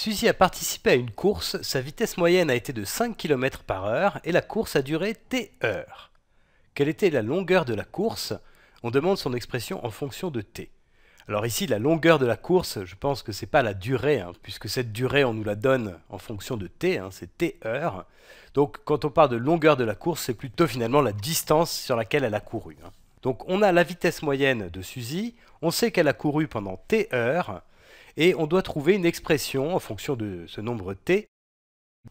Suzy a participé à une course, sa vitesse moyenne a été de 5 km par heure et la course a duré T heures. Quelle était la longueur de la course On demande son expression en fonction de T. Alors ici, la longueur de la course, je pense que c'est pas la durée, hein, puisque cette durée, on nous la donne en fonction de t, hein, c'est t heures. Donc quand on parle de longueur de la course, c'est plutôt finalement la distance sur laquelle elle a couru. Hein. Donc on a la vitesse moyenne de Suzy, on sait qu'elle a couru pendant t heures, et on doit trouver une expression en fonction de ce nombre t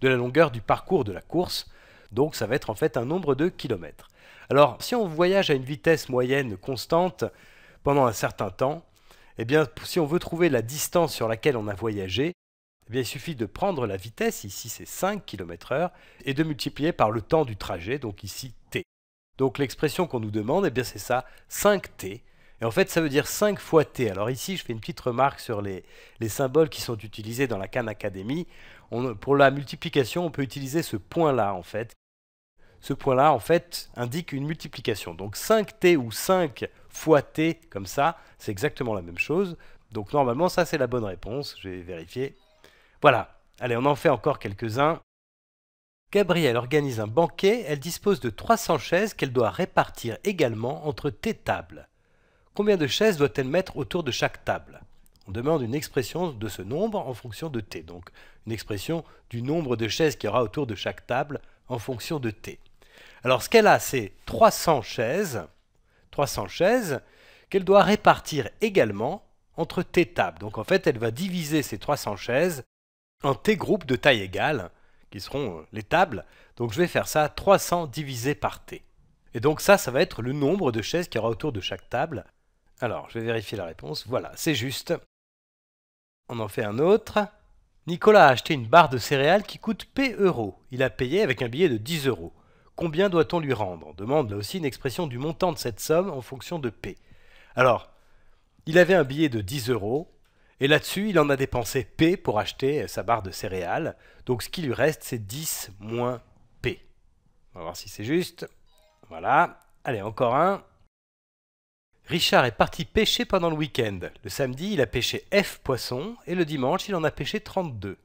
de la longueur du parcours de la course, donc ça va être en fait un nombre de kilomètres. Alors si on voyage à une vitesse moyenne constante pendant un certain temps, eh bien si on veut trouver la distance sur laquelle on a voyagé, eh il suffit de prendre la vitesse, ici c'est 5 km/h, et de multiplier par le temps du trajet, donc ici t. Donc l'expression qu'on nous demande, eh c'est ça, 5t, et en fait, ça veut dire 5 fois T. Alors ici, je fais une petite remarque sur les, symboles qui sont utilisés dans la Khan Academy. pour la multiplication, on peut utiliser ce point-là, en fait. Ce point-là, en fait, indique une multiplication. Donc 5T ou 5 fois T, comme ça, c'est exactement la même chose. Donc normalement, ça, c'est la bonne réponse. Je vais vérifier. Voilà. Allez, on en fait encore quelques-uns. Gabrielle organise un banquet. Elle dispose de 300 chaises qu'elle doit répartir également entre T tables. Combien de chaises doit-elle mettre autour de chaque table On demande une expression de ce nombre en fonction de t, donc une expression du nombre de chaises qu'il y aura autour de chaque table en fonction de t. Alors ce qu'elle a, c'est 300 chaises, 300 chaises qu'elle doit répartir également entre t tables. Donc en fait, elle va diviser ces 300 chaises en t groupes de taille égale, qui seront euh, les tables. Donc je vais faire ça 300 divisé par t. Et donc ça, ça va être le nombre de chaises qu'il y aura autour de chaque table. Alors, je vais vérifier la réponse. Voilà, c'est juste. On en fait un autre. Nicolas a acheté une barre de céréales qui coûte P euros. Il a payé avec un billet de 10 euros. Combien doit-on lui rendre On demande là aussi une expression du montant de cette somme en fonction de P. Alors, il avait un billet de 10 euros. Et là-dessus, il en a dépensé P pour acheter sa barre de céréales. Donc ce qui lui reste, c'est 10 moins P. On va voir si c'est juste. Voilà. Allez, encore un. Richard est parti pêcher pendant le week-end. Le samedi, il a pêché F poissons et le dimanche, il en a pêché 32.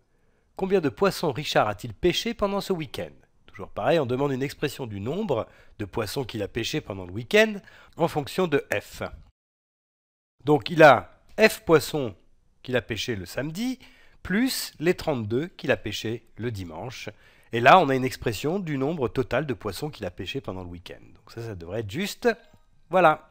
Combien de poissons Richard a-t-il pêché pendant ce week-end Toujours pareil, on demande une expression du nombre de poissons qu'il a pêché pendant le week-end en fonction de F. Donc il a F poissons qu'il a pêché le samedi, plus les 32 qu'il a pêché le dimanche. Et là, on a une expression du nombre total de poissons qu'il a pêché pendant le week-end. Donc ça, ça devrait être juste. Voilà.